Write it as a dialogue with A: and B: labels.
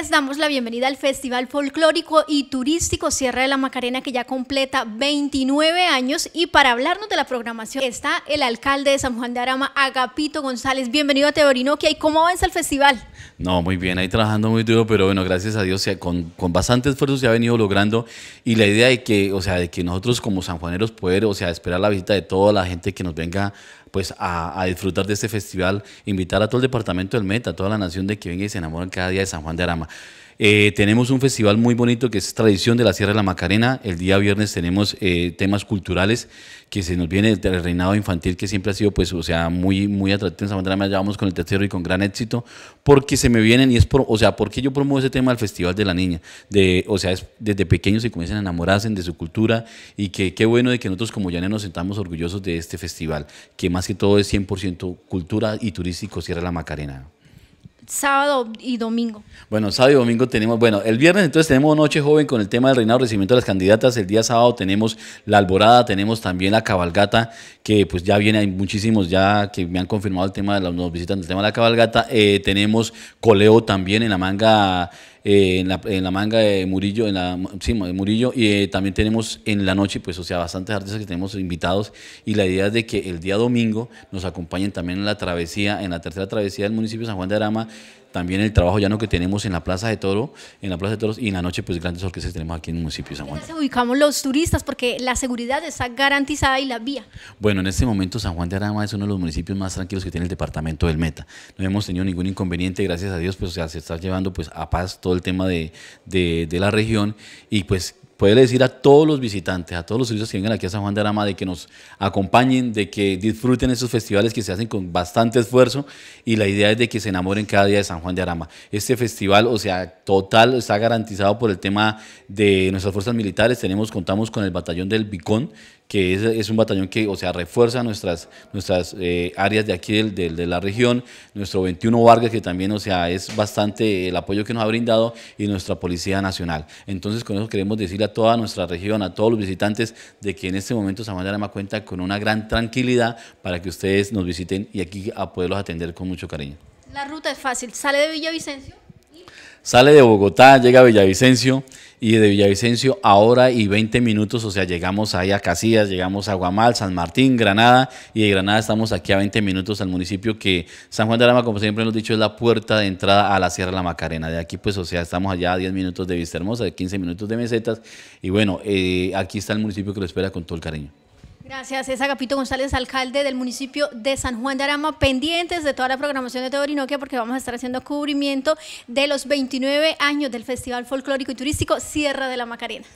A: les damos la bienvenida al Festival Folclórico y Turístico Sierra de la Macarena que ya completa 29 años y para hablarnos de la programación está el alcalde de San Juan de Arama, Agapito González. Bienvenido a Teorinoquia y cómo avanza el festival. No,
B: muy bien, ahí trabajando muy duro, pero bueno, gracias a Dios con, bastante esfuerzo se ha venido logrando y la idea de que, o sea, de que nosotros como sanjuaneros poder, o sea, esperar la visita de toda la gente que nos venga pues a, disfrutar de este festival, invitar a todo el departamento del Meta, a toda la nación de que venga y se enamoren cada día de San Juan de Arama. Eh, tenemos un festival muy bonito que es Tradición de la Sierra de la Macarena. El día viernes tenemos eh, temas culturales que se nos viene el reinado infantil que siempre ha sido, pues, o sea, muy, muy atractivo. En manera llevamos con el tercero y con gran éxito porque se me vienen y es por, o sea, porque yo promuevo ese tema del Festival de la Niña. De, o sea, es, desde pequeños se comienzan a enamorarse de su cultura y que qué bueno de que nosotros como llaneros nos sentamos orgullosos de este festival, que más que todo es 100% cultura y turístico Sierra de la Macarena
A: sábado y domingo.
B: Bueno, sábado y domingo tenemos, bueno, el viernes entonces tenemos Noche Joven con el tema del reinado, recibimiento de las candidatas, el día sábado tenemos la alborada, tenemos también la cabalgata, que pues ya viene, hay muchísimos ya que me han confirmado el tema de los nos visitan el tema de la cabalgata, eh, tenemos coleo también en la manga eh, en, la, manga de Murillo, en la, sí, Murillo, y eh, también tenemos en la noche, pues, o sea, bastantes artistas que tenemos invitados, y la idea es de que el día domingo nos acompañen también en la travesía, en la tercera travesía del municipio de San Juan de Arama, también el trabajo llano que tenemos en la Plaza de Toro, en la Plaza de Toros y en la noche pues grandes orquestas tenemos aquí en el municipio de San Juan.
A: ubicamos los turistas porque la seguridad está garantizada y la vía?
B: Bueno, en este momento San Juan de Arama es uno de los municipios más tranquilos que tiene el departamento del Meta. No hemos tenido ningún inconveniente, gracias a Dios, pues o sea, se está llevando pues a paz todo el tema de, la región y pues puede decir a todos los visitantes, a todos los turistas que vengan aquí a San Juan de Arama, de que nos acompañen, de que disfruten esos festivales que se hacen con bastante esfuerzo y la idea es de que se enamoren cada día de San Juan de Arama. Este festival, o sea, total, está garantizado por el tema de nuestras fuerzas militares. Tenemos, contamos con el batallón del Bicón, que es, un batallón que, o sea, refuerza nuestras, nuestras eh, áreas de aquí del, de la región, nuestro 21 Vargas, que también, o sea, es bastante el apoyo que nos ha brindado, y nuestra Policía Nacional. Entonces, con eso queremos decirle a toda nuestra región, a todos los visitantes, de que en este momento San de Arama cuenta con una gran tranquilidad para que ustedes nos visiten y aquí a poderlos atender con mucho cariño.
A: La ruta es fácil, sale de Villavicencio.
B: Sale de Bogotá, llega a Villavicencio, y de Villavicencio ahora y 20 minutos, o sea, llegamos ahí a Casillas, llegamos a Guamal, San Martín, Granada, y de Granada estamos aquí a 20 minutos al municipio que San Juan de Arama, como siempre hemos dicho, es la puerta de entrada a la Sierra de la Macarena. De aquí, pues, o sea, estamos allá a 10 minutos de Vista Hermosa, de 15 minutos de Mesetas, y bueno, eh, aquí está el municipio que lo espera con todo el cariño.
A: Gracias, es Agapito González, alcalde del municipio de San Juan de Arama, pendientes de toda la programación de Teorinoquia porque vamos a estar haciendo cubrimiento de los 29 años del Festival Folclórico y Turístico Sierra de la Macarena.